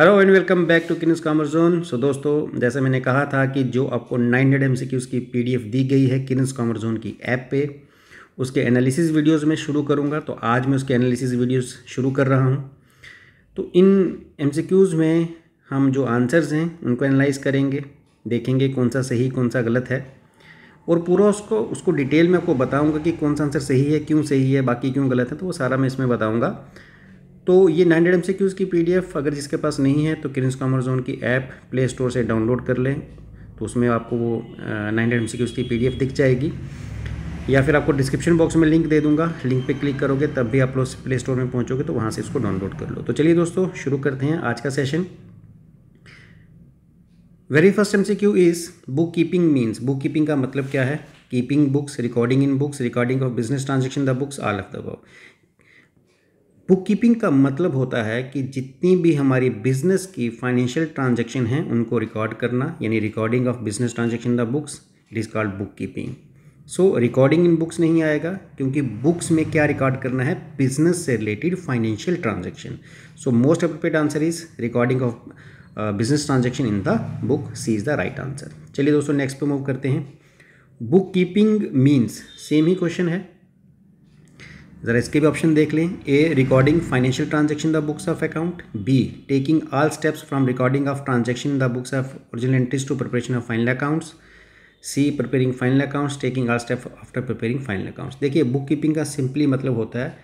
Hello and welcome back to Kings Commerce Zone so दोस्तों जैसे मैंने कहा था कि जो आपको 900 हंड्रेड एम की पीडीएफ दी गई है किन्स कॉमर जोन की ऐप पे उसके एनालिसिस वीडियोस में शुरू करूंगा तो आज मैं उसके एनालिसिस वीडियोस शुरू कर रहा हूं तो इन एम में हम जो आंसर्स हैं उनको एनालाइज करेंगे देखेंगे कौन सा सही कौन सा गलत है और पूरा उसको उसको डिटेल में आपको बताऊँगा कि कौन सा आंसर सही है क्यों सही है बाकी क्यों गलत है तो वो सारा मैं इसमें बताऊँगा तो ये 900 हंड्रेड एम की पीडीएफ अगर जिसके पास नहीं है तो किरिंस कॉमर जोन की ऐप प्ले स्टोर से डाउनलोड कर लें तो उसमें आपको वो नाइन हंड्रेड एम की पी दिख जाएगी या फिर आपको डिस्क्रिप्शन बॉक्स में लिंक दे दूंगा लिंक पे क्लिक करोगे तब भी आप लोग प्ले स्टोर में पहुंचोगे तो वहाँ से इसको डाउनलोड कर लो तो चलिए दोस्तों शुरू करते हैं आज का session very first M C Q is book keeping means book keeping का मतलब क्या है keeping books recording in books recording of business transaction the books all of the book keeping का मतलब होता है कि जितनी भी हमारी बिजनेस की फाइनेंशियल ट्रांजेक्शन हैं उनको रिकॉर्ड करना यानी recording of business transaction the books it is called book keeping so recording in books नहीं आएगा क्योंकि बुक्स में क्या रिकॉर्ड करना है बिजनेस से related financial transaction so most appropriate answer is recording of business transaction in the book C is the right answer चलिए दोस्तों नेक्स्ट पे मूव करते हैं बुक कीपिंग मीन्स सेम ही क्वेश्चन है ज़रा इसके भी ऑप्शन देख लें A recording financial transaction the books of account B taking all steps from recording of transaction the books of original entries to preparation of final accounts C preparing final accounts taking all step after preparing final accounts देखिए book keeping का simply मतलब होता है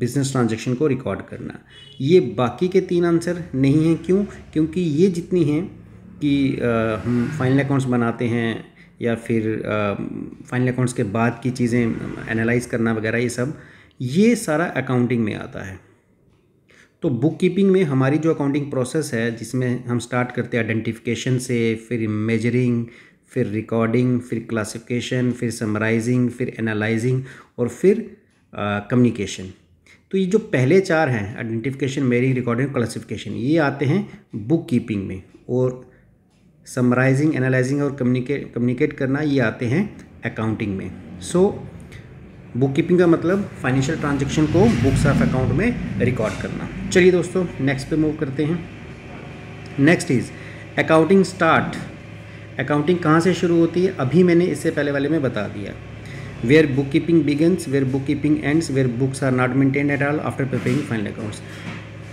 business transaction को record करना ये बाकी के तीन आंसर नहीं हैं क्यों क्योंकि ये जितनी हैं कि हम फाइनल अकाउंट्स बनाते हैं या फिर फाइनल अकाउंट्स के बाद की चीज़ें एनालाइज करना वगैरह ये सब ये सारा अकाउंटिंग में आता है तो बुक कीपिंग में हमारी जो अकाउंटिंग प्रोसेस है जिसमें हम स्टार्ट करते हैं आइडेंटिफिकेशन से फिर मेजरिंग फिर रिकॉर्डिंग फिर क्लासिफिकेशन फिर समराइजिंग फिर एनालाइजिंग और फिर कम्युनिकेशन तो ये जो पहले चार हैं आइडेंटिफिकेशन मेरिंग रिकॉर्डिंग क्लासिफिकेशन ये आते हैं बुक कीपिंग में और समराइजिंग एनालाइजिंग और कम्युनिकेट कम्युनिकेट करना ये आते हैं अकाउंटिंग में सो so, बुक कीपिंग का मतलब फाइनेंशियल ट्रांजेक्शन को बुक्स ऑफ अकाउंट में रिकॉर्ड करना चलिए दोस्तों नेक्स्ट पे मूव करते हैं next is accounting start accounting कहाँ से शुरू होती है अभी मैंने इससे पहले वाले में बता दिया where book keeping begins where book keeping ends where books are not maintain at all after preparing final accounts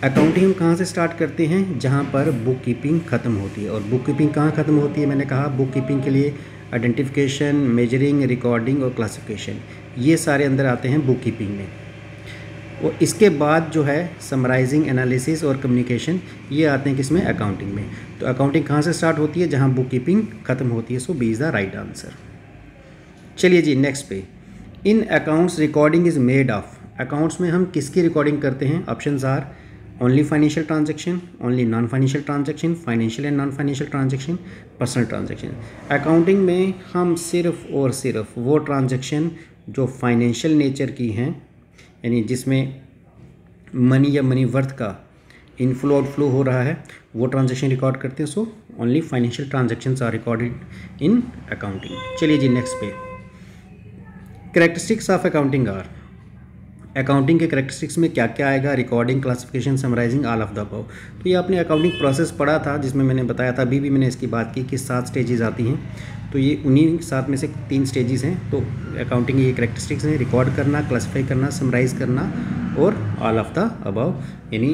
accounting हम कहाँ से स्टार्ट करते हैं जहाँ पर बुक कीपिंग खत्म होती है और बुक कीपिंग कहाँ ख़त्म होती है मैंने कहा बुक कीपिंग के लिए आइडेंटिफिकेशन मेजरिंग रिकॉर्डिंग और क्लासिफिकेशन ये सारे अंदर आते हैं बुक कीपिंग में और इसके बाद जो है समराइजिंग एनालिसिस और कम्युनिकेशन ये आते हैं किसमें अकाउंटिंग में तो अकाउंटिंग कहाँ से स्टार्ट होती है जहाँ बुक कीपिंग खत्म होती है so B is the right answer चलिए जी नेक्स्ट पे in accounts recording is made of accounts में हम किसकी रिकॉर्डिंग करते हैं option are only financial transaction only non financial transaction financial and non financial transaction personal transaction accounting में हम सिर्फ और सिर्फ वो ट्रांजेक्शन जो फाइनेंशियल नेचर की हैं यानी जिसमें मनी या मनी वर्थ का इनफ्लो आउटफ्लो हो रहा है वो ट्रांजेक्शन रिकॉर्ड करते हैं so only financial transaction are recorded in accounting चलिए जी नेक्स्ट पे characteristics of accounting are accounting के करेक्टरिस्टिक्स में क्या क्या आएगा recording classification summarising all of the above तो ये आपने अकाउंटिंग प्रोसेस पढ़ा था जिसमें मैंने बताया था अभी भी मैंने इसकी बात की कि सात स्टेजेस आती हैं तो ये उन्हीं सात में से तीन स्टेजेस हैं तो अकाउंटिंग के ये करेक्टरिस्टिक्स हैं रिकॉर्ड करना क्लासीफाई करना समराइज करना और ऑल ऑफ द अबव यानी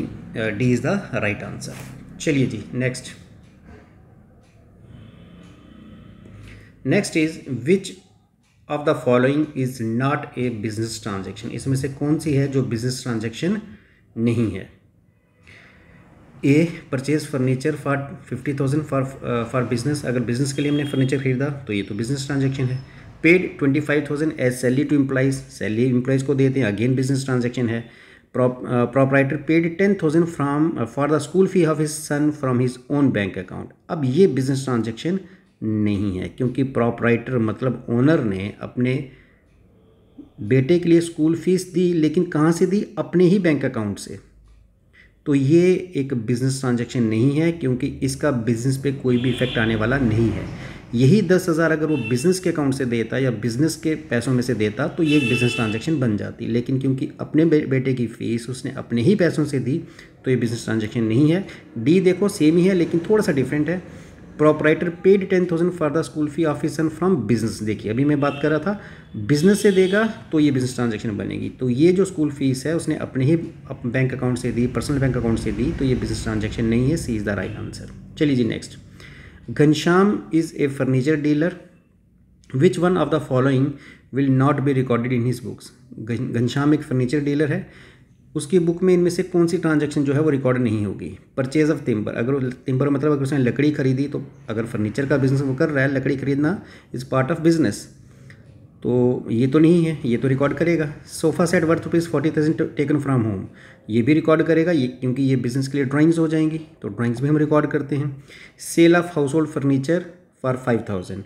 D is the right answer चलिए जी next next is which of the following is not a business transaction इसमें से कौन सी है जो बिजनेस ट्रांजेक्शन नहीं है A purchase furniture for fifty thousand for for business अगर बिजनेस के लिए हमने फर्नीचर खरीदा तो ये तो बिजनेस ट्रांजेक्शन है paid twenty five thousand as salary to employees salary employees को देते हैं अगेन बिजनेस ट्रांजेक्शन है proprietor paid ten thousand from for the school fee of his son from his own bank account अब ये business transaction नहीं है क्योंकि proprietor मतलब ओनर ने अपने बेटे के लिए स्कूल फीस दी लेकिन कहाँ से दी अपने ही बैंक अकाउंट से तो ये एक बिज़नेस ट्रांजेक्शन नहीं है क्योंकि इसका बिज़नेस पे कोई भी इफेक्ट आने वाला नहीं है यही दस हज़ार अगर वो बिज़नेस के अकाउंट से देता या बिज़नेस के पैसों में से देता तो ये एक बिज़नेस ट्रांजेक्शन बन जाती लेकिन क्योंकि अपने बेटे की फ़ीस उसने अपने ही पैसों से दी तो ये बिज़नेस ट्रांजेक्शन नहीं है डी देखो सेम ही है लेकिन थोड़ा सा डिफरेंट है proprietor paid ten thousand for the school fee office and from business देखिए अभी मैं बात कर रहा था बिजनेस से देगा तो ये बिजनेस ट्रांजेक्शन बनेगी तो ये जो स्कूल फीस है उसने अपने ही बैंक अकाउंट से दी पर्सनल बैंक अकाउंट से दी तो ये बिजनेस ट्रांजेक्शन नहीं है C is the right answer चलिए जी next Ghanshyam is a furniture dealer which one of the following will not be recorded in his books Ghanshyam एक फर्नीचर डीलर है उसकी बुक में इनमें से कौन सी ट्रांजेक्शन जो है वो रिकॉर्ड नहीं होगी परचेज ऑफ तिम्बर अगर तिम्बर मतलब अगर उसने लकड़ी खरीदी तो अगर फर्नीचर का बिजनेस वो कर रहा है लकड़ी खरीदना इज़ पार्ट ऑफ बिजनेस तो ये तो नहीं है ये तो रिकॉर्ड करेगा sofa set worth rupees forty thousand taken from home ये भी रिकॉर्ड करेगा ये क्योंकि ये बिज़नेस के लिए ड्राइंग्स हो जाएंगी तो ड्राइंग्स भी हम रिकॉर्ड करते हैं sale of household furniture for five thousand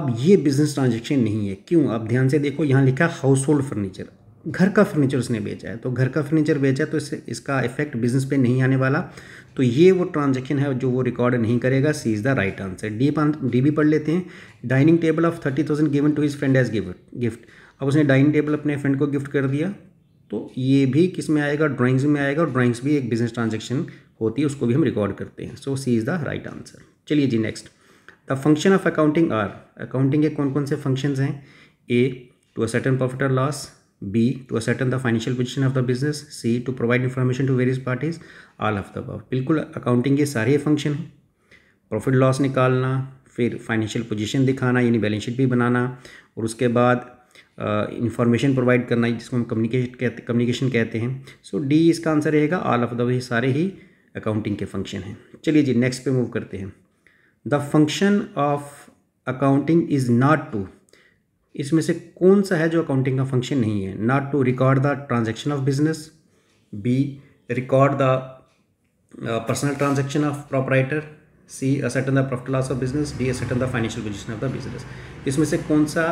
अब ये बिज़नेस ट्रांजेक्शन नहीं है क्यों आप ध्यान से देखो यहाँ लिखा हाउस होल्ड फर्नीचर घर का फर्नीचर उसने बेचा है तो घर का फर्नीचर बेचा है तो इससे इसका इफेक्ट बिजनेस पे नहीं आने वाला तो ये वो ट्रांजेक्शन है जो वो रिकॉर्ड नहीं करेगा C is the right answer D D भी पढ़ लेते हैं dining table of thirty thousand given to his friend as gift अब उसने डाइनिंग टेबल अपने फ्रेंड को गिफ्ट कर दिया तो ये भी किस में आएगा ड्राइंग्स में आएगा और ड्राइंग्स भी एक बिजनेस ट्रांजेक्शन होती है उसको भी हम रिकॉर्ड करते हैं so C is the right answer चलिए जी next the function of accounting are accounting के कौन कौन से फंक्शंस हैं A to ascertain profit और loss B. To ascertain the financial position of the business. C. To provide information to various parties. All of the above बिल्कुल accounting के सारे function हैं प्रॉफिट लॉस निकालना फिर financial position दिखाना यानी balance sheet भी बनाना और उसके बाद इंफॉर्मेशन प्रोवाइड करना जिसको हम कम्युनिकेट कहते कम्युनिकेशन कहते हैं सो डी इसका आंसर रहेगा ऑल ऑफ द सारे ही अकाउंटिंग के फंक्शन हैं चलिए जी नेक्स्ट पे मूव करते हैं the function of accounting is not to इसमें से कौन सा है जो अकाउंटिंग का फंक्शन नहीं है not to record the transaction of business B record the personal transaction of proprietor C ascertain the profit loss of business D in the financial position of the business इसमें से कौन सा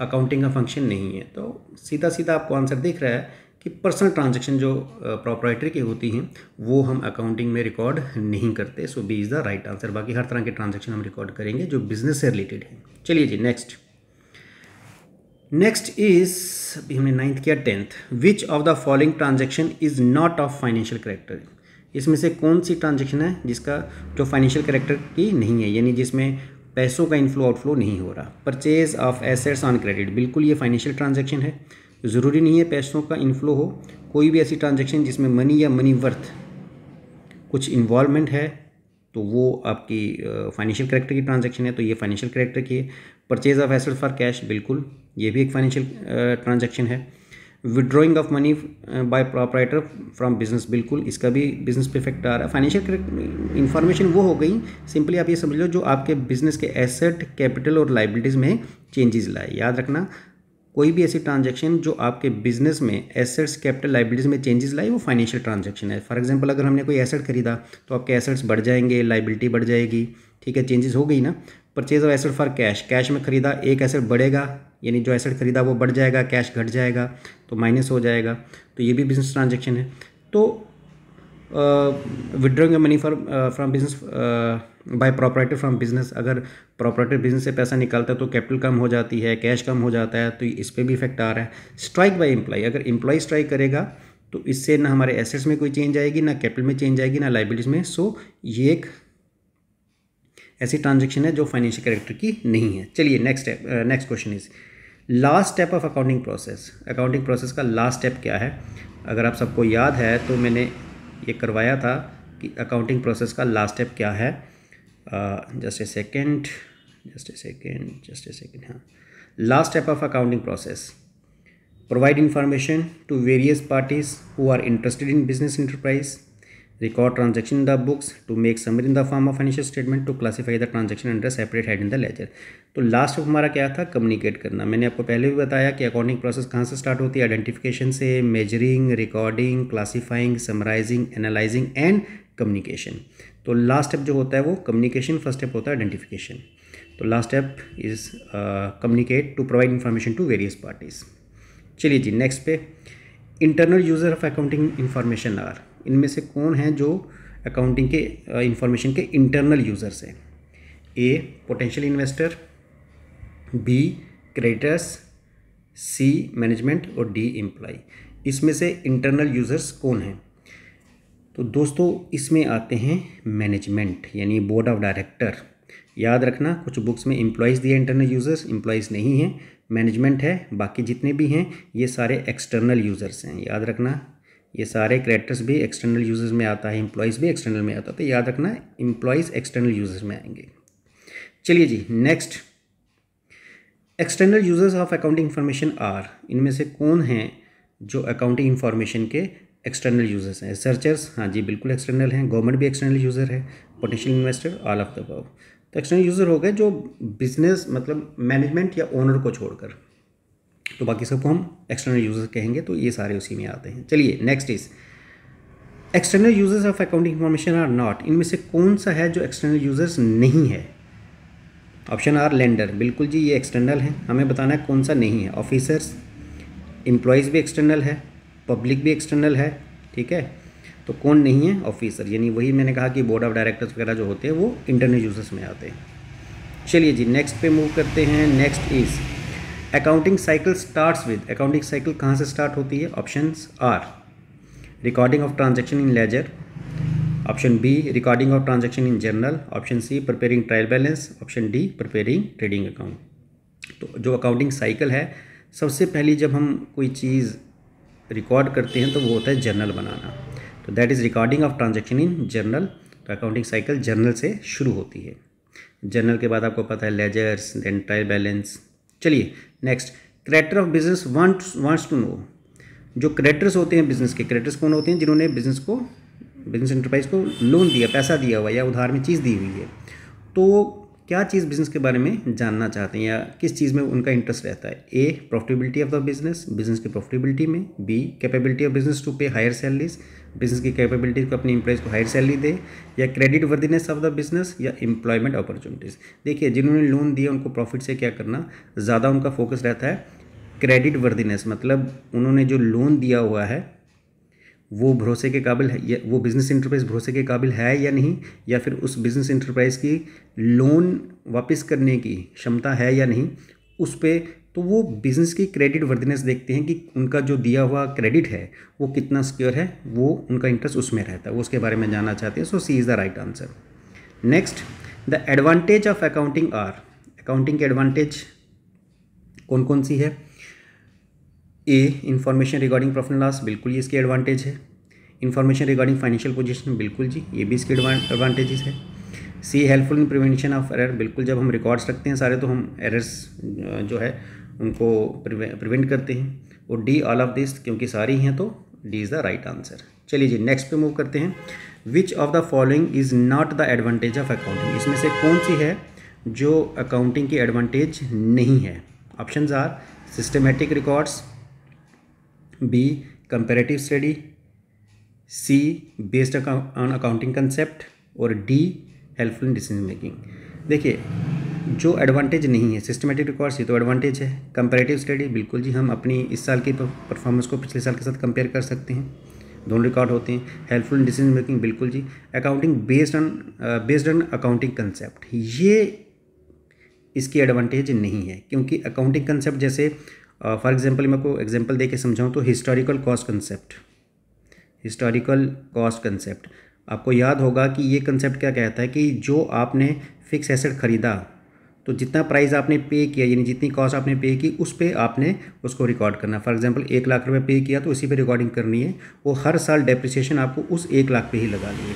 accounting का function नहीं है तो सीधा सीधा आपको आंसर दिख रहा है कि पर्सनल ट्रांजेक्शन जो प्रॉपराइटर uh, की होती हैं वो हम अकाउंटिंग में रिकॉर्ड नहीं करते so B is the right answer बाकी हर तरह के ट्रांजेक्शन हम रिकॉर्ड करेंगे जो बिजनेस से रिलेटेड है चलिए जी नेक्स्ट नेक्स्ट इज अभी हमने नाइन्थ किया tenth which of the following transaction is not of financial character इसमें से कौन सी ट्रांजेक्शन है जिसका जो फाइनेंशियल करेक्टर की नहीं है यानी जिसमें पैसों का इनफ्लो आउटफ्लो नहीं हो रहा purchase of assets on credit बिल्कुल ये फाइनेंशियल ट्रांजेक्शन है ज़रूरी नहीं है पैसों का इनफ्लो हो कोई भी ऐसी ट्रांजेक्शन जिसमें मनी या मनी वर्थ कुछ इन्वॉल्वमेंट है तो वो आपकी फाइनेंशियल करेक्टर की ट्रांजेक्शन है तो ये फाइनेंशियल करेक्टर की है purchase of asset for cash बिल्कुल ये भी एक फाइनेंशियल ट्रांजेक्शन है withdrawing of money by proprietor from business बिल्कुल इसका भी बिजनेस पर इफेक्ट आ रहा है फाइनेंशियल इन्फॉर्मेशन वो हो गई सिंपली आप ये समझ लो जो आपके बिजनेस के एसेट कैपिटल और लाइबिलिटीज़ में चेंजेस लाए याद रखना कोई भी ऐसी ट्रांजेक्शन जो आपके बिजनेस में एसेट्स कैपिटल लाइबिलिटीज़ में चेंजेस लाए वो फाइनेंशियल ट्रांजेक्शन है फॉर एग्जाम्पल अगर हमने कोई एसेट खरीदा तो आपके एसेट्स बढ़ जाएंगे लाइबिलिटी बढ़ जाएगी ठीक है चेंजेस हो गई ना purchase of asset for cash cash में खरीदा एक एसेट बढ़ेगा यानी जो एसेट खरीदा वो बढ़ जाएगा कैश घट जाएगा तो माइनस हो जाएगा तो ये भी बिजनेस ट्रांजेक्शन है तो withdrawing money for from business by property from business अगर प्रॉपर्टी बिजनेस से पैसा निकालता है तो कैपिटल कम हो जाती है कैश कम हो जाता है तो इस पर भी इफेक्ट आ रहा है स्ट्राइक बाय एम्प्लॉय अगर एम्प्लॉय स्ट्राइक करेगा तो इससे ना हमारे एसेट्स में कोई चेंज आएगी ना कैपिटल में चेंज आएगी ना लाइबिलिटीज में सो ये एक ऐसी ट्रांजेक्शन है जो फाइनेंशियल करेक्टर की नहीं है चलिए next next question is last step of accounting process accounting process का लास्ट स्टेप क्या है अगर आप सबको याद है तो मैंने ये करवाया था कि अकाउंटिंग प्रोसेस का लास्ट स्टेप क्या है just a second just a second just a second हाँ last step of accounting process provide information to various parties who are interested in business enterprise record transaction in the books to make summary in the form of financial statement to classify the transaction under separate head in the ledger तो last हमारा क्या था communicate करना मैंने आपको पहले भी बताया कि अकाउंटिंग प्रोसेस कहाँ से स्टार्ट होती है आइडेंटिफिकेशन से measuring recording classifying summarising analysing and communication तो लास्ट स्टेप जो होता है वो कम्युनिकेशन फर्स्ट स्टेप होता है आइडेंटिफिकेशन तो last step is communicate to provide information to various parties चलिए जी नेक्स्ट पे internal user of accounting information are इनमें से कौन हैं जो अकाउंटिंग के इंफॉर्मेशन के इंटरनल यूज़र्स हैं A potential investor B creditors C management और डी एम्प्लॉय इसमें से इंटरनल यूज़र्स कौन हैं तो दोस्तों इसमें आते हैं मैनेजमेंट यानी बोर्ड ऑफ डायरेक्टर याद रखना कुछ बुक्स में इम्प्लॉयज़ दिए इंटरनल यूज़र्स इम्प्लॉयज़ नहीं हैं मैनेजमेंट है बाकी जितने भी हैं ये सारे एक्सटर्नल यूज़र्स हैं याद रखना ये सारे करेक्टर्स भी एक्सटर्नल यूजर्स में आता है इम्प्लॉयज़ भी एक्सटर्नल में आता है तो याद रखना इम्प्लॉयज़ एक्सटर्नल यूजर्स में आएंगे चलिए जी next external users of accounting information are इनमें से कौन हैं जो अकाउंटिंग इन्फॉर्मेशन के एक्सटर्नल यूजर्स हैं रिसर्चर्स हाँ जी बिल्कुल एक्सटर्नल हैं गवर्नमेंट भी एक्सटर्नल यूज़र है potential investor all of the तो एक्सटर्नल यूज़र हो गए जो बिजनेस मतलब मैनेजमेंट या ओनर को छोड़कर तो बाकी सबको हम एक्सटर्नल यूजर्स कहेंगे तो ये सारे उसी में आते हैं चलिए next is external users of accounting information are not इनमें से कौन सा है जो एक्सटर्नल यूजर्स नहीं है ऑप्शन आर लेंडर बिल्कुल जी ये एक्सटर्नल है हमें बताना है कौन सा नहीं है ऑफिसर्स एम्प्लॉयज़ भी एक्सटर्नल है पब्लिक भी एक्सटर्नल है ठीक है तो कौन नहीं है ऑफिसर यानी वही मैंने कहा कि बोर्ड ऑफ डायरेक्टर्स वगैरह जो होते हैं वो इंटरनल यूजर्स में आते हैं चलिए जी नेक्स्ट पे मूव करते हैं next is accounting cycle starts with accounting cycle कहाँ से स्टार्ट होती है option are recording of transaction in ledger option B recording of transaction in journal option C preparing trial balance option D preparing trading account तो जो accounting cycle है सबसे पहली जब हम कोई चीज़ रिकॉर्ड करते हैं तो वो होता है जर्नल बनाना तो that is recording of transaction in journal तो अकाउंटिंग साइकिल जर्नल से शुरू होती है जर्नल के बाद आपको पता है लेजर्स देन ट्रायल बैलेंस चलिए next creditor of business wants to know जो क्रेटर्स होते हैं बिजनेस के क्रेटर्स कौन होते हैं जिन्होंने बिजनेस को बिजनेस इंटरप्राइज को लोन दिया पैसा दिया हुआ या उधार में चीज़ दी हुई है तो क्या चीज़ बिजनेस के बारे में जानना चाहते हैं या किस चीज़ में उनका इंटरेस्ट रहता है A profitability of the business business की प्रॉफिटेबिलिटी में B capability of business to pay higher salaries business की कैपेबिलिटी को अपनी इंप्लाइज को हायर सैलरी दे या credit worthiness of the business या एम्प्लॉयमेंट अपॉर्चुनिटीज़ देखिए जिन्होंने लोन दिया उनको प्रॉफिट से क्या करना ज़्यादा उनका फोकस रहता है क्रेडिट वर्दीनेस मतलब उन्होंने जो लोन दिया हुआ है वो भरोसे के काबिल है या वो बिज़नेस इंटरप्राइज भरोसे के काबिल है या नहीं या फिर उस बिज़नेस इंटरप्राइज की लोन वापस करने की क्षमता है या नहीं उस पर तो वो बिज़नेस की क्रेडिट वर्दीनेस देखते हैं कि उनका जो दिया हुआ क्रेडिट है वो कितना सिक्योर है वो उनका इंटरेस्ट उसमें रहता है वो उसके बारे में जानना चाहते हैं so C is the right answer next the advantage of accounting are accounting के एडवांटेज कौन कौन सी है A information regarding profit loss बिल्कुल ये इसकी एडवांटेज है इन्फॉर्मेशन रिगार्डिंग फाइनेंशियल पोजिशन बिल्कुल जी ये भी इसके एडवांटेजेस है C helpful in prevention of error बिल्कुल जब हम रिकॉर्ड्स रखते हैं सारे तो हम एरर्स जो है उनको प्रिवेंट करते हैं और डी ऑल ऑफ दिस क्योंकि सारी हैं तो D is the right answer चलिए जी नेक्स्ट पे मूव करते हैं which of the following is not the advantage of accounting इसमें से कौन सी है जो अकाउंटिंग की एडवांटेज नहीं है option are systematic records B comparative study C based on accounting concept और डी हेल्पफुल डिसीजन मेकिंग देखिए जो एडवांटेज नहीं है सिस्टमेटिक रिकॉर्ड्स ये तो एडवांटेज है कंपेरेटिव स्टडी बिल्कुल जी हम अपनी इस साल की परफॉर्मेंस को पिछले साल के साथ कंपेयर कर सकते हैं दोनों रिकॉर्ड होते हैं हेल्पफुल डिसीजन मेकिंग बिल्कुल जी accounting based on based on accounting concept ये इसकी एडवांटेज नहीं है क्योंकि अकाउंटिंग कंसेप्ट जैसे फॉर uh, एग्जांपल मैं को एग्जांपल दे के समझाऊँ तो historical cost concept historical cost concept आपको याद होगा कि ये कंसेप्ट क्या कहता है कि जो आपने फिक्स एसेट ख़रीदा तो जितना प्राइस आपने पे किया यानी जितनी कॉस्ट आपने पे की उस पर आपने उसको रिकॉर्ड करना फॉर एग्जांपल एक लाख रुपए पे किया तो उसी पे रिकॉर्डिंग करनी है वो हर साल डेप्रिसिएशन आपको उस एक लाख पे ही लगा है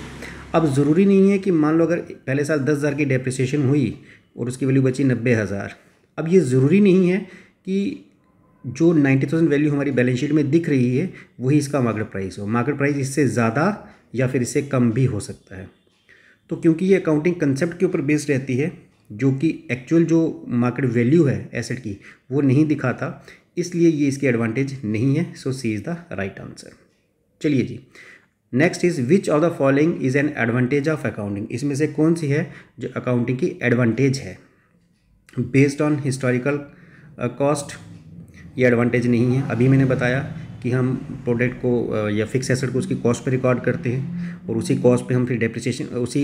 अब ज़रूरी नहीं है कि मान लो अगर पहले साल दस हज़ार की डेप्रिसिएशन हुई और उसकी वैल्यू बची नब्बे हज़ार अब ये ज़रूरी नहीं है कि जो नाइन्टी थाउजेंड वैल्यू हमारी बैलेंस शीट में दिख रही है वही इसका मार्केट प्राइस हो मार्केट प्राइस इससे ज़्यादा या फिर इससे कम भी हो सकता है तो क्योंकि ये अकाउंटिंग कंसेप्ट के ऊपर बेस्ड रहती है जो कि एक्चुअल जो मार्केट वैल्यू है एसेट की वो नहीं दिखाता इसलिए ये इसकी एडवांटेज नहीं है so C is the right answer चलिए जी next is which of the following is an advantage of accounting इसमें से कौन सी है जो अकाउंटिंग की एडवांटेज है बेस्ड ऑन हिस्टोरिकल कॉस्ट ये एडवांटेज नहीं है अभी मैंने बताया कि हम प्रोडक्ट को या फिक्स एसेट को उसकी कॉस्ट पे रिकॉर्ड करते हैं और उसी कॉस्ट पे हम फिर डेप्रिसिएशन उसी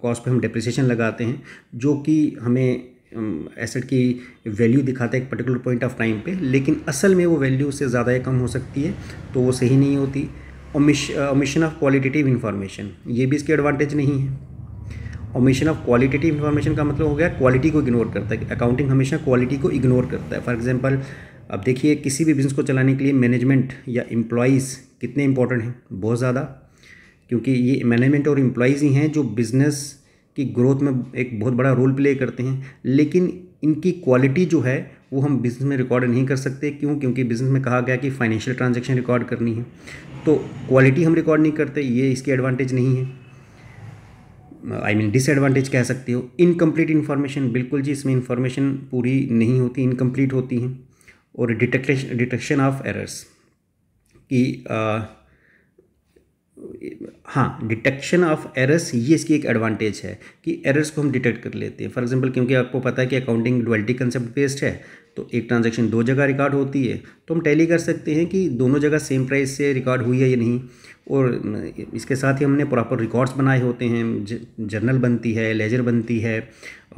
कॉस्ट पे हम डेप्रिसिएशन लगाते हैं जो कि हमें एसेट की वैल्यू दिखाता है एक पर्टिकुलर पॉइंट ऑफ टाइम पे लेकिन असल में वो वैल्यू उससे ज़्यादा या कम हो सकती है तो वो सही नहीं होती ओमिशन ऑफ क्वालिटेटिव इन्फॉर्मेशन ये भी इसकी एडवांटेज नहीं है ओमिशन ऑफ क्वालिटेटिव इन्फॉर्मेशन का मतलब हो गया क्वालिटी को इग्नोर करता है अकाउंटिंग हमेशा क्वालिटी को इग्नोर करता है फॉर एग्जाम्पल अब देखिए किसी भी बिज़नेस को चलाने के लिए मैनेजमेंट या एम्प्लॉयज़ कितने इंपॉर्टेंट हैं बहुत ज़्यादा क्योंकि ये मैनेजमेंट और इम्प्लॉयज़ ही हैं जो बिज़नेस की ग्रोथ में एक बहुत बड़ा रोल प्ले करते हैं लेकिन इनकी क्वालिटी जो है वो हम बिज़नेस में रिकॉर्ड नहीं कर सकते क्यों क्योंकि बिज़नेस में कहा गया कि फाइनेंशियल ट्रांजेक्शन रिकॉर्ड करनी है तो क्वालिटी हम रिकॉर्ड नहीं करते ये इसकी एडवांटेज नहीं है आई मीन डिसएडवांटेज कह सकते हो इनकम्प्लीट इन्फॉर्मेशन बिल्कुल जी इसमें इन्फॉर्मेशन पूरी नहीं होती इनकम्प्लीट होती हैं और डिटेक्टेशन डिटेक्शन ऑफ एरर्स कि हाँ डिटेक्शन ऑफ एरर्स ये इसकी एक एडवांटेज है कि एरर्स को हम डिटेक्ट कर लेते हैं फॉर एग्जांपल क्योंकि आपको पता है कि अकाउंटिंग डुअल्टी कंसेप्ट बेस्ड है तो एक ट्रांजैक्शन दो जगह रिकॉर्ड होती है तो हम टैली कर सकते हैं कि दोनों जगह सेम प्राइस से रिकॉर्ड हुई है या नहीं और इसके साथ ही हमने प्रॉपर रिकॉर्ड्स बनाए होते हैं जर्नल बनती है लेजर बनती है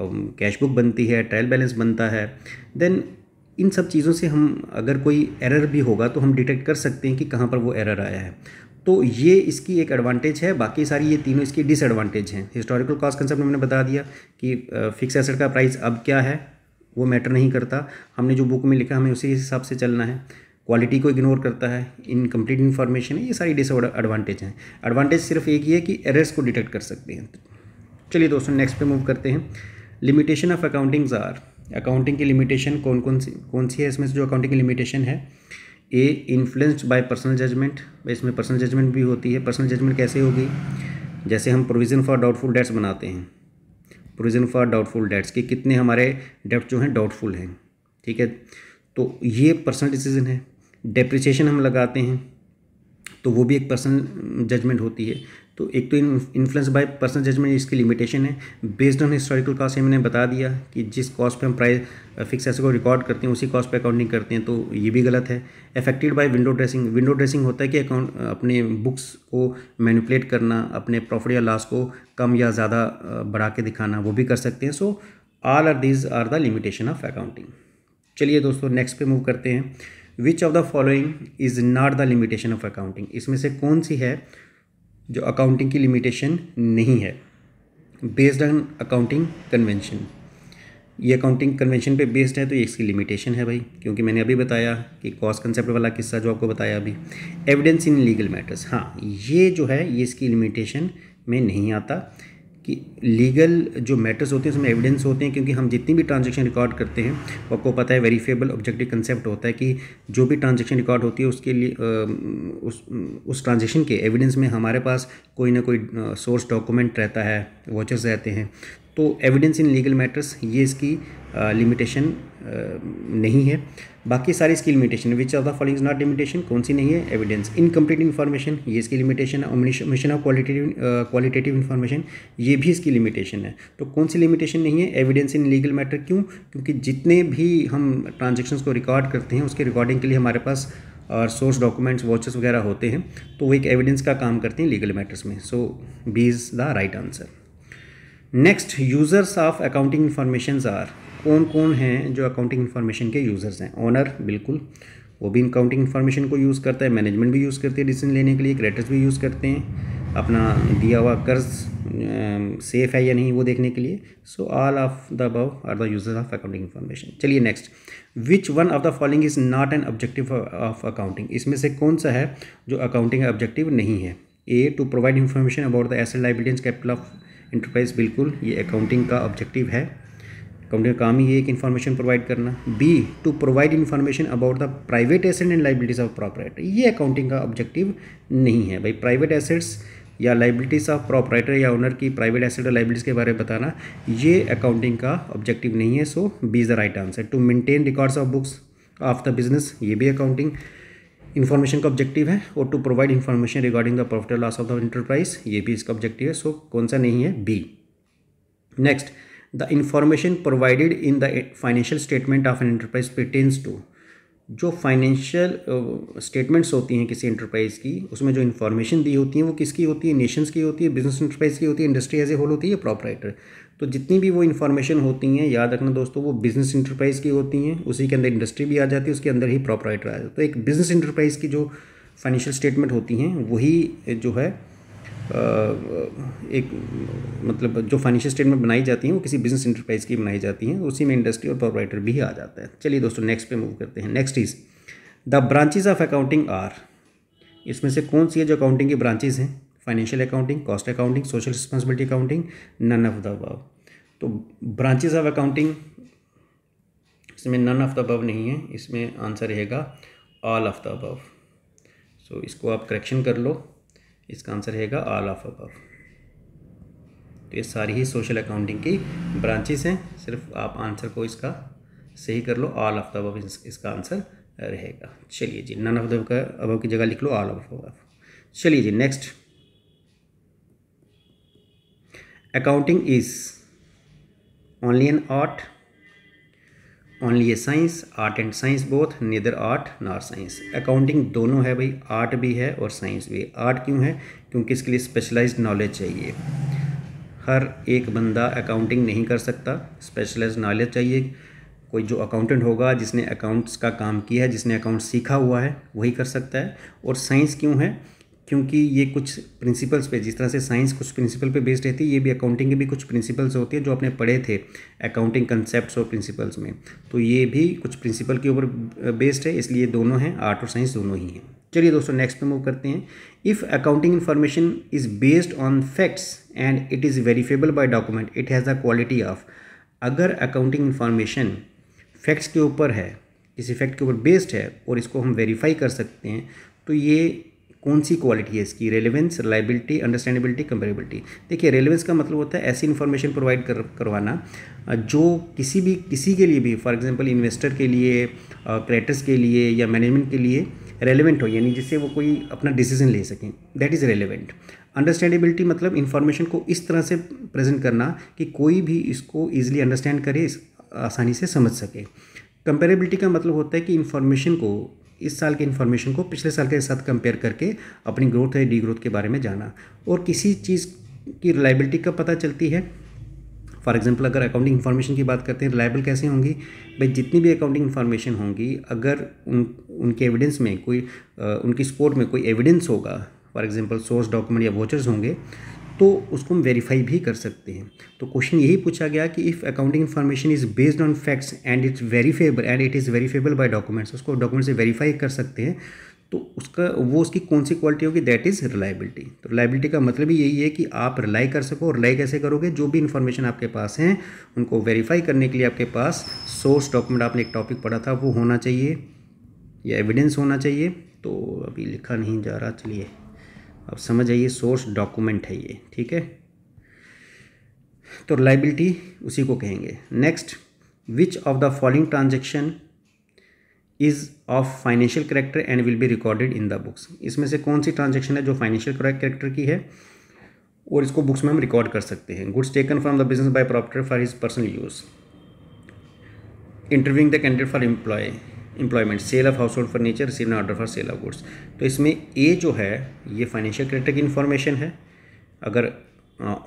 कैश बुक बनती है ट्रायल बैलेंस बनता है देन इन सब चीज़ों से हम अगर कोई एरर भी होगा तो हम डिटेक्ट कर सकते हैं कि कहाँ पर वो एरर आया है तो ये इसकी एक एडवांटेज है बाकी सारी ये तीनों इसकी डिसएडवांटेज हैं हिस्टोरिकल कॉस्ट कंसेप्ट हमने बता दिया कि फिक्स एसेट का प्राइस अब क्या है वो मैटर नहीं करता हमने जो बुक में लिखा हमें उसी हिसाब से चलना है क्वालिटी को इग्नोर करता है इनकम्प्लीट इन्फॉर्मेशन है ये सारी डिस एडवांटेज हैं एडवांटेज सिर्फ एक ही है कि एरर्स को डिटेक्ट कर सकते हैं चलिए दोस्तों नेक्स्ट पे मूव करते हैं limitation of accountings are accounting की लिमिटेशन कौन कौन सी कौन सी है इसमें से जो अकाउंटिंग की लिमिटेशन है A influenced by personal judgement इसमें पर्सनल जजमेंट भी होती है पर्सनल जजमेंट कैसे होगी जैसे हम प्रोविज़न फॉर डाउटफुल डेट्स बनाते हैं प्रोविज़न फॉर डाउटफुल डेट्स कि कितने हमारे डेट जो हैं डाउटफुल हैं ठीक है तो ये पर्सनल डिसीजन है डेप्रिसिएशन हम लगाते हैं तो वो भी एक पर्सनल जजमेंट होती है तो एक तो इन्फ्लुएंस बाय पर्सनल जजमेंट इसकी लिमिटेशन है बेस्ड ऑन हिस्टोरिकल कॉस्ट मैंने बता दिया कि जिस कॉस्ट पे हम प्राइस फिक्स ऐसे को रिकॉर्ड करते हैं उसी कॉस्ट पे अकाउंटिंग करते हैं तो ये भी गलत है affected by window dressing window dressing होता है कि अकाउंट uh, अपने बुक्स को मैनिपुलेट करना अपने प्रॉफिट या लॉस को कम या ज़्यादा uh, बढ़ा के दिखाना वो भी कर सकते हैं so all are these are the limitation of accounting चलिए दोस्तों नेक्स्ट पे मूव करते हैं which of the following is not the limitation of accounting इसमें से कौन सी है जो अकाउंटिंग की लिमिटेशन नहीं है बेस्ड ऑन अकाउंटिंग कन्वेंशन ये अकाउंटिंग कन्वेंशन पे बेस्ड है तो ये इसकी लिमिटेशन है भाई क्योंकि मैंने अभी बताया कि कॉस्ट कंसेप्ट वाला किस्सा जो आपको बताया अभी एविडेंस इन लीगल मैटर्स हाँ ये जो है ये इसकी लिमिटेशन में नहीं आता कि लीगल जो मैटर्स होते हैं उसमें एविडेंस होते हैं क्योंकि हम जितनी भी ट्रांजेक्शन रिकॉर्ड करते हैं आपको पता है वेरीफेबल ऑब्जेक्टिव कंसेप्ट होता है कि जो भी ट्रांजेक्शन रिकॉर्ड होती है उसके लिए उस उस ट्रांजेक्शन के एविडेंस में हमारे पास कोई ना कोई सोर्स डॉक्यूमेंट रहता है वॉचर्स रहते हैं तो एविडेंस इन लीगल मैटर्स ये इसकी लिमिटेशन नहीं है बाकी सारी इसकी limitation which of the following not limitation कौन सी नहीं है एविडेंस इनकम्प्लीट इन्फॉर्मेशन ये इसकी limitation mission of qualitative qualitative information ये भी इसकी लिमिटेशन है तो कौन सी लिमिटेशन नहीं है एविडेंस इन लीगल मैटर क्यों क्योंकि जितने भी हम ट्रांजेक्शन को रिकॉर्ड करते हैं उसके रिकॉर्डिंग के लिए हमारे पास और सोर्स डॉक्यूमेंट्स वॉचेस वगैरह होते हैं तो वो एक एविडेंस का काम करते हैं लीगल मैटर्स में so B is the right answer next users of accounting information are कौन कौन हैं जो अकाउंटिंग इन्फॉर्मेशन के यूज़र्स हैं ओनर बिल्कुल वो भी अकाउंटिंग इन्फॉर्मेशन को यूज़ करता है मैनेजमेंट भी यूज़ करती है डिसीजन लेने के लिए क्रेडिट्स भी यूज़ करते हैं अपना दिया हुआ कर्ज सेफ़ है या नहीं वो देखने के लिए so all of the above are the users of accounting information चलिए next which one of the following is not an objective of accounting इसमें से कौन सा है जो अकाउंटिंग ऑब्जेक्टिव नहीं है A to provide information about the asset liabilities capital of enterprise बिल्कुल ये अकाउंटिंग का ऑब्जेक्टिव है तो कंपनी का काम ही है एक इन्फॉर्मेशन प्रोवाइड करना B to provide information about the private asset and liabilities of proprietor ये अकाउंटिंग का ऑब्जेक्टिव नहीं है भाई प्राइवेट एसेट्स या लाइबिलिटीज़ ऑफ प्रॉपराइटर या ओनर की प्राइवेट एसेट और लाइबिलिटीज़ के बारे में बताना ये अकाउंटिंग का ऑब्जेक्टिव नहीं है so B is the right answer to maintain records of books of the business ये भी अकाउंटिंग इन्फॉर्मेशन का ऑब्जेक्टिव है और to provide information regarding the profit loss of the enterprise ये भी इसका ऑब्जेक्टिव है सो so, कौन सा नहीं है B next the information provided in the financial statement of an enterprise pertains to जो फाइनेंशियल स्टेटमेंट्स uh, होती हैं किसी एंटरप्राइज़ की उसमें जो इन्फॉर्मेशन दी होती है वो किसकी होती है नेशंस की होती है बिजनेस इंटरप्राइज की होती है इंडस्ट्री एज ए होल होती है प्रॉपराइटर तो जितनी भी वो इन्फॉर्मेशन होती हैं याद रखना दोस्तों वो बिजनेस इंटरप्राइज़ की होती हैं उसी के अंदर इंडस्ट्री भी आ जाती है उसके अंदर ही प्रॉपराइटर आ जाता है तो एक बिजनेस इंटरप्राइज़ की जो फाइनेंशियल स्टेटमेंट होती हैं वही जो है एक मतलब जो फाइनेंशियल स्टेटमेंट बनाई जाती हैं वो किसी बिजनेस इंटरप्राइज की बनाई जाती हैं उसी में इंडस्ट्री और प्रोवाइडर भी आ जाता है चलिए दोस्तों नेक्स्ट पे मूव करते हैं next is the branches of accounting are इसमें से कौन सी है जो अकाउंटिंग की ब्रांचेज हैं financial accounting cost accounting social responsibility accounting none of the above तो ब्रांचेज ऑफ अकाउंटिंग इसमें नन ऑफ द अबव नहीं है इसमें आंसर रहेगा all of the above so इसको आप करेक्शन कर लो इसका आंसर रहेगा ऑल ऑफ अब तो ये सारी ही सोशल अकाउंटिंग की ब्रांचेस हैं सिर्फ आप आंसर को इसका सही कर लो ऑल ऑफ द इसका आंसर रहेगा चलिए जी नन ऑफ द का अब की जगह लिख लो ऑल ऑफ अब चलिए जी next accounting is only an art only a science art and science both neither art nor science accounting दोनों है भाई आर्ट भी है और साइंस भी आर्ट क्यों है क्योंकि इसके लिए स्पेशलाइज नॉलेज चाहिए हर एक बंदा अकाउंटिंग नहीं कर सकता स्पेशलाइज नॉलेज चाहिए कोई जो अकाउंटेंट होगा जिसने अकाउंट्स का काम किया है जिसने अकाउंट सीखा हुआ है वही कर सकता है और साइंस क्यों है क्योंकि ये कुछ प्रिंसिपल्स पे जिस तरह से साइंस कुछ प्रिंसिपल पे बेस्ड रहती है ये भी अकाउंटिंग के भी कुछ प्रिंसिपल्स होती है जो अपने पढ़े थे अकाउंटिंग कंसेप्ट और प्रिंसिपल्स में तो ये भी कुछ प्रिंसिपल के ऊपर बेस्ड है इसलिए दोनों हैं आर्ट और साइंस दोनों ही हैं चलिए दोस्तों नेक्स्ट पे मूव करते हैं if accounting information is based on facts and it is verifiable by document it has the quality of अगर अकाउंटिंग इन्फॉर्मेशन फैक्ट्स के ऊपर है किसी फैक्ट के ऊपर बेस्ड है और इसको हम वेरीफाई कर सकते हैं तो ये कौन सी क्वालिटी है इसकी रेलिवेंस रिलायबिलिटी अंडरस्टैंडेबिलिटी कंपेरेबिलिटी देखिए रेलिवेंस का मतलब होता है ऐसी इन्फॉर्मेशन प्रोवाइड कर, करवाना जो किसी भी किसी के लिए भी फॉर एग्जांपल इन्वेस्टर के लिए क्रेटर्स के लिए या मैनेजमेंट के लिए रेलिवेंट हो यानी जिससे वो कोई अपना डिसीजन ले सकें दैट इज़ रेलिवेंट अंडरस्टैंडेबिलिटी मतलब इन्फॉर्मेशन को इस तरह से प्रेजेंट करना कि कोई भी इसको ईजिली अंडरस्टैंड करे आसानी से समझ सके कंपेरेबिलिटी का मतलब होता है कि इन्फॉर्मेशन को इस साल के इन्फॉर्मेशन को पिछले साल के साथ कंपेयर करके अपनी ग्रोथ या डी ग्रोथ के बारे में जाना और किसी चीज़ की रिलायबिलिटी का पता चलती है फॉर एग्जाम्पल अगर अकाउंटिंग इन्फॉर्मेशन की बात करते हैं रिलायबल कैसे होंगी भाई जितनी भी अकाउंटिंग इन्फॉर्मेशन होंगी अगर उन उनके एविडेंस में कोई उनकी सपोर्ट में कोई एविडेंस होगा फॉर एग्जाम्पल सोर्स डॉक्यूमेंट या वोचर्स होंगे तो उसको हम वेरीफाई भी कर सकते हैं तो क्वेश्चन यही पूछा गया कि if accounting information is based on facts and it's verifiable and it is verifiable by documents उसको डॉक्यूमेंट से वेरीफाई कर सकते हैं तो उसका वो उसकी कौन सी क्वालिटी होगी दैट इज़ रिलायबिलिटी तो रिलायबिलिटी का मतलब ही यही है कि आप रिलाई कर सको और रिलाई कैसे करोगे जो भी इन्फॉर्मेशन आपके पास हैं उनको वेरीफाई करने के लिए आपके पास सोर्स डॉक्यूमेंट आपने एक टॉपिक पढ़ा था वो होना चाहिए या एविडेंस होना चाहिए तो अभी लिखा नहीं जा रहा चलिए अब समझ आइए सोर्स डॉक्यूमेंट है ये ठीक है तो लाइबिलिटी उसी को कहेंगे next which of the following transaction is of financial character and will be recorded in the books इसमें से कौन सी ट्रांजेक्शन है जो फाइनेंशियल करेक्टर की है और इसको बुक्स में हम रिकॉर्ड कर सकते हैं goods taken from the business by proprietor for his personal use interviewing the candidate for employ employment sale of household furniture receive order for sale of goods तो इसमें ए जो है ये फाइनेंशियल क्रेडिटर की information है अगर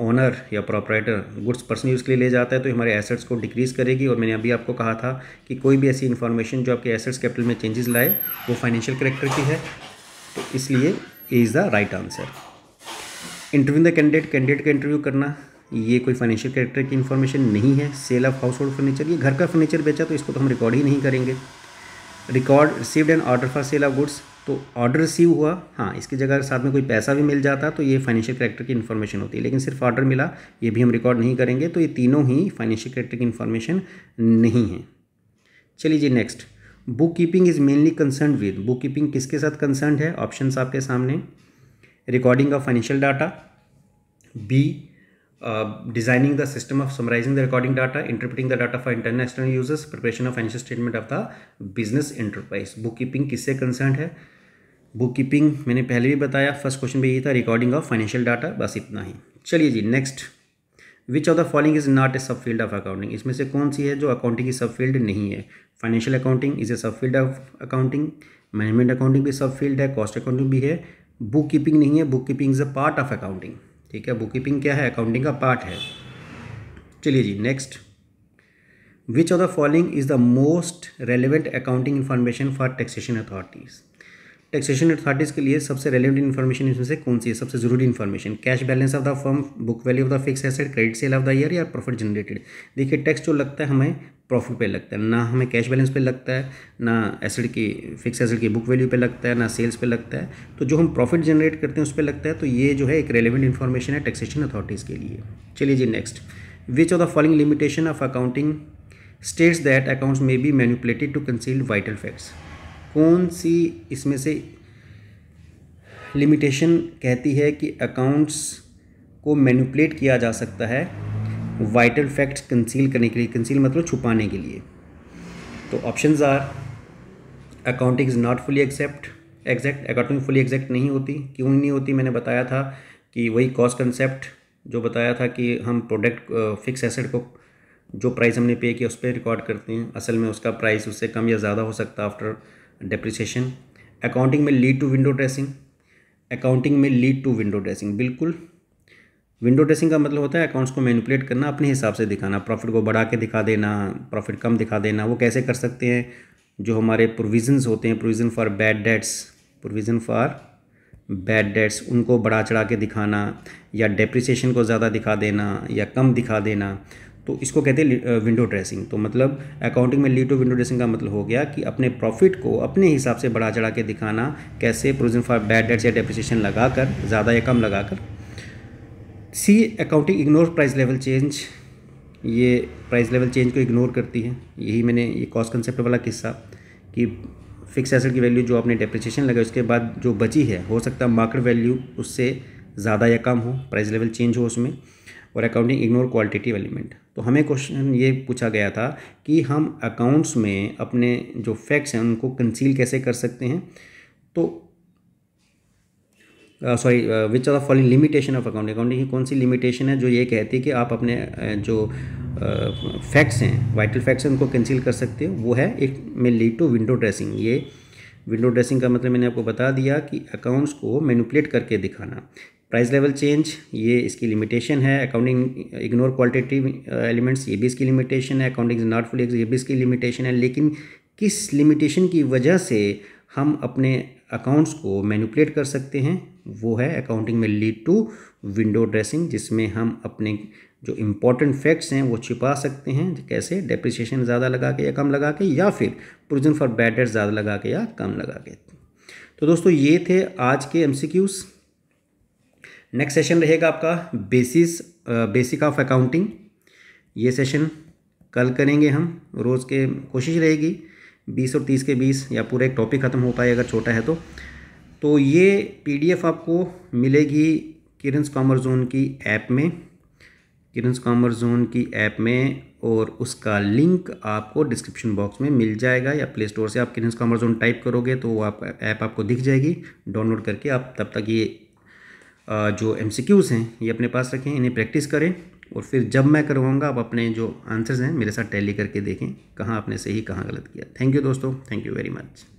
owner या proprietor goods personal use के लिए ले जाता है तो हमारे एसेट्स को डिक्रीज़ करेगी और मैंने अभी आपको कहा था कि कोई भी ऐसी इन्फॉर्मेशन जो आपके एसेट्स कैपिटल में चेंजेस लाए वो फाइनेंशियल करेक्टर की है तो इसलिए A is the right answer interview the candidate candidate का इंटरव्यू करना ये कोई फाइनेंशियल करेक्टर की इन्फॉर्मेशन नहीं है sale of household furniture ये घर का फर्नीचर बेचा तो इसको तो हम रिकॉर्ड ही नहीं करेंगे record received an order for sale of goods तो ऑर्डर रिसीव हुआ हाँ इसकी जगह साथ में कोई पैसा भी मिल जाता तो ये फाइनेंशियल करेक्टर की इन्फॉर्मेशन होती है लेकिन सिर्फ ऑर्डर मिला ये भी हम रिकॉर्ड नहीं करेंगे तो ये तीनों ही फाइनेंशियल करेक्टर की इन्फॉर्मेशन नहीं है चलिए जी next book keeping is mainly concern with book keeping किसके साथ कंसर्न है ऑप्शन आपके सामने recording of financial data B designing the system of summarising the recording data data, the data for international international preparation of of statement of the business business book keeping किससे concern है book keeping मैंने पहले भी बताया first question में ये था recording of financial data बस इतना ही चलिए जी next which of the following is not a sub field of accounting इसमें से कौन सी है जो अकाउंटिंग की सब फील्ड नहीं है financial accounting is a sub field of accounting management accounting भी सब फील्ड है कॉस्ट अकाउंटिंग भी है बुक कीपिंग नहीं है book keeping is a part of accounting ठीक है बुक कीपिंग क्या है अकाउंटिंग का पार्ट है चलिए जी next which of the following is the most relevant accounting information for taxation authorities taxation authorities के लिए सबसे रेलिवेंट इन्फॉर्मेशन इसमें से कौन सी है सबसे जरूरी information cash balance of the firm book value of the fix asset credit sale of the year या प्रॉफिट जनरेटेड देखिए टैक्स जो लगता है हमें प्रॉफिट पे लगता है ना हमें कैश बैलेंस पे लगता है ना एसेट की फिक्स एसेट की बुक वैल्यू पे लगता है ना सेल्स पे लगता है तो जो हम प्रॉफिट जनरेट करते हैं उस पर लगता है तो ये जो है एक रेलिवेंट इन्फॉर्मेशन है टैक्सेशन अथॉरिटीज़ के लिए चलिए जी next which of the following limitation of accounting states that accounts may be manipulated to conceal vital facts कौन सी इसमें से लिमिटेशन कहती है कि अकाउंट्स को मैनिपुलेट किया जा सकता है वाइटल फैक्ट्स कंसील करने के लिए कंसील मतलब छुपाने के लिए तो options are accounting is not fully except exact accounting fully exact नहीं होती क्यों नहीं होती मैंने बताया था कि वही कॉस्ट कंसेप्ट जो बताया था कि हम प्रोडक्ट फिक्स एसेट को जो प्राइस हमने पे किया उस पर रिकॉर्ड करते हैं असल में उसका प्राइस उससे कम या ज़्यादा हो सकता है आफ्टर डेप्रिसिएशन अकाउंटिंग में lead to window dressing accounting में लीड टू विंडो ड्रेसिंग बिल्कुल विंडो ड्रेसिंग का मतलब होता है अकाउंट्स को मैनिपुलेट करना अपने हिसाब से दिखाना प्रॉफिट को बढ़ा के दिखा देना प्रॉफिट कम दिखा देना वो कैसे कर सकते हैं जो हमारे प्रोविजंस होते हैं provision for bad debts provision for bad debts उनको बढ़ा चढ़ा के दिखाना या डेप्रिसिएशन को ज़्यादा दिखा देना या कम दिखा देना तो इसको कहते हैं विंडो ड्रेसिंग तो मतलब अकाउंटिंग में लीड टू विंडो ड्रेसिंग का मतलब हो गया कि अपने प्रॉफिट को अपने हिसाब से बढ़ा चढ़ा के दिखाना कैसे प्रोविजन फॉर बैड डेट्स या डेप्रिसिएशन लगाकर ज़्यादा या कम लगाकर C accounting ignore price level change ये प्राइस लेवल चेंज को इग्नोर करती है यही मैंने ये कॉस्ट कंसेप्ट वाला किस्सा कि फिक्स एसेट की वैल्यू जो आपने डेप्रिसिएशन लगाई उसके बाद जो बची है हो सकता है मार्केट वैल्यू उससे ज़्यादा या कम हो प्राइस लेवल चेंज हो उसमें और अकाउंटिंग इग्नोर क्वालिटेटिव एलिमेंट तो हमें क्वेश्चन ये पूछा गया था कि हम अकाउंट्स में अपने जो फैक्ट्स हैं उनको कंसील कैसे कर सकते हैं तो sorry which are the following limitation of accounting accounting की कौन सी लिमिटेशन है जो ये कहती है कि आप अपने जो फैक्ट्स हैं वाइटल फैक्ट्स हैं उनको कंसील कर सकते हो वो है एक में लीड टू विंडो ड्रेसिंग ये विंडो ड्रेसिंग का मतलब मैंने आपको बता दिया कि अकाउंट्स को मैनुपलेट करके दिखाना प्राइस लेवल चेंज ये इसकी लिमिटेशन है अकाउंटिंग इग्नोर क्वालिटेटिव एलिमेंट्स ये भी इसकी लिमिटेशन है अकाउंटिंग इज नॉट फुल ये भी इसकी लिमिटेशन है लेकिन किस लिमिटेशन की वजह से हम अपने अकाउंट्स को मैनिपुलेट कर सकते हैं वो है अकाउंटिंग में लीड टू विंडो ड्रेसिंग जिसमें हम अपने जो इम्पोर्टेंट फैक्ट्स हैं वो छिपा सकते हैं कैसे डेप्रिसिएशन ज़्यादा लगा के या कम लगा के या फिर प्रोविजन फॉर बैटर ज़्यादा लगा के या कम लगा के तो दोस्तों ये थे आज के एमसीक्यूज़ नेक्स्ट सेशन रहेगा आपका बेसिस बेसिक ऑफ अकाउंटिंग ये सेशन कल करेंगे हम रोज़ के कोशिश रहेगी बीस और तीस के बीस या पूरा एक टॉपिक ख़त्म हो पाए अगर छोटा है तो तो ये पीडीएफ आपको मिलेगी किरन्स कॉमर जोन की ऐप में किरण्स कॉमर जोन की ऐप में और उसका लिंक आपको डिस्क्रिप्शन बॉक्स में मिल जाएगा या प्ले स्टोर से आप किरण्स कॉमर जोन टाइप करोगे तो वो आप ऐप आपको दिख जाएगी डाउनलोड करके आप तब तक ये जो एम हैं ये अपने पास रखें इन्हें प्रैक्टिस करें और फिर जब मैं करवाऊँगा आप अपने जो आंसर्स हैं मेरे साथ टैली करके देखें कहाँ आपने सही कहाँ गलत किया थैंक यू दोस्तों थैंक यू वेरी मच